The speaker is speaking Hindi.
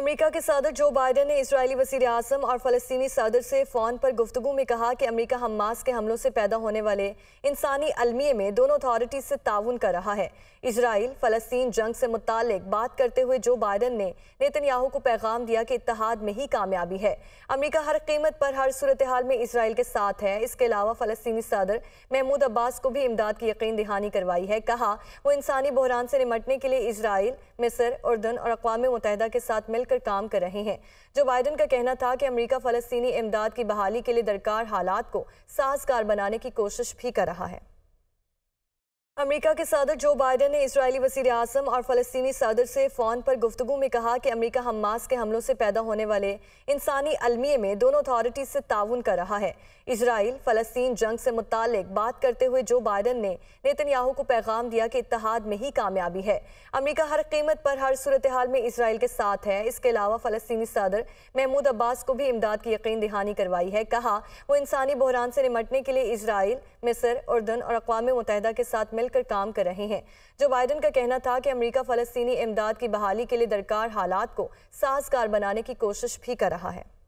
अमेरिका के सदर जो बाइडेन ने इसराइली वजीर अजम और फलस्तनी सदर से फ़ोन पर गुफ्तु में कहा कि अमेरिका हमास के हमलों से पैदा होने वाले इंसानी अलमिये में दोनों अथॉरिटीज़ से ताउन कर रहा है इसराइल फ़लस्तीन जंग से मुतक बात करते हुए जो बाइडन ने नेतन्याहू को पैगाम दिया कि इतिहाद में ही कामयाबी है अमरीका हर कीमत पर हर सूरत हाल में इसराइल के साथ है इसके अलावा फलस्तनी सदर महमूद अब्बास को भी इमदाद की यकीन दहानी करवाई है कहा वो इंसानी बहरान से निमटने के लिए इसराइल मिस्र उर्दन और अकवा मुतहदा के साथ मिलकर मिलकर काम कर रहे हैं जो बाइडन का कहना था कि अमेरिका फलस्तीनी इमदाद की बहाली के लिए दरकार हालात को साजगार बनाने की कोशिश भी कर रहा है अमेरिका के सदर जो बाइडेन ने इसराइली वजीर अजम और फलस्तनी सदर से फ़ोन पर गुफ्तु में कहा कि अमेरिका हमास के हमलों से पैदा होने वाले इंसानी अलमिये में दोनों अथॉरिटी से ताउन कर रहा है इसराइल फ़लस्तीन जंग से मुतल बात करते हुए जो बाइडन ने नेतन्याहू को पैगाम दिया कि इतिहाद में ही कामयाबी है अमरीका हर कीमत पर हर सूरत हाल में इसराइल के साथ है इसके अलावा फलस्तनी सदर महमूद अब्बास को भी इमदाद की यकीन दहानी करवाई है कहा वो इंसानी बहरान से निमटने के लिए इसराइल मिसर उर्दन और अकवा मुतहदा के साथ मिल मिलकर काम कर रहे हैं जो बाइडन का कहना था कि अमरीका फलस्तीनी इमदाद की बहाली के लिए दरकार हालात को साजगार बनाने की कोशिश भी कर रहा है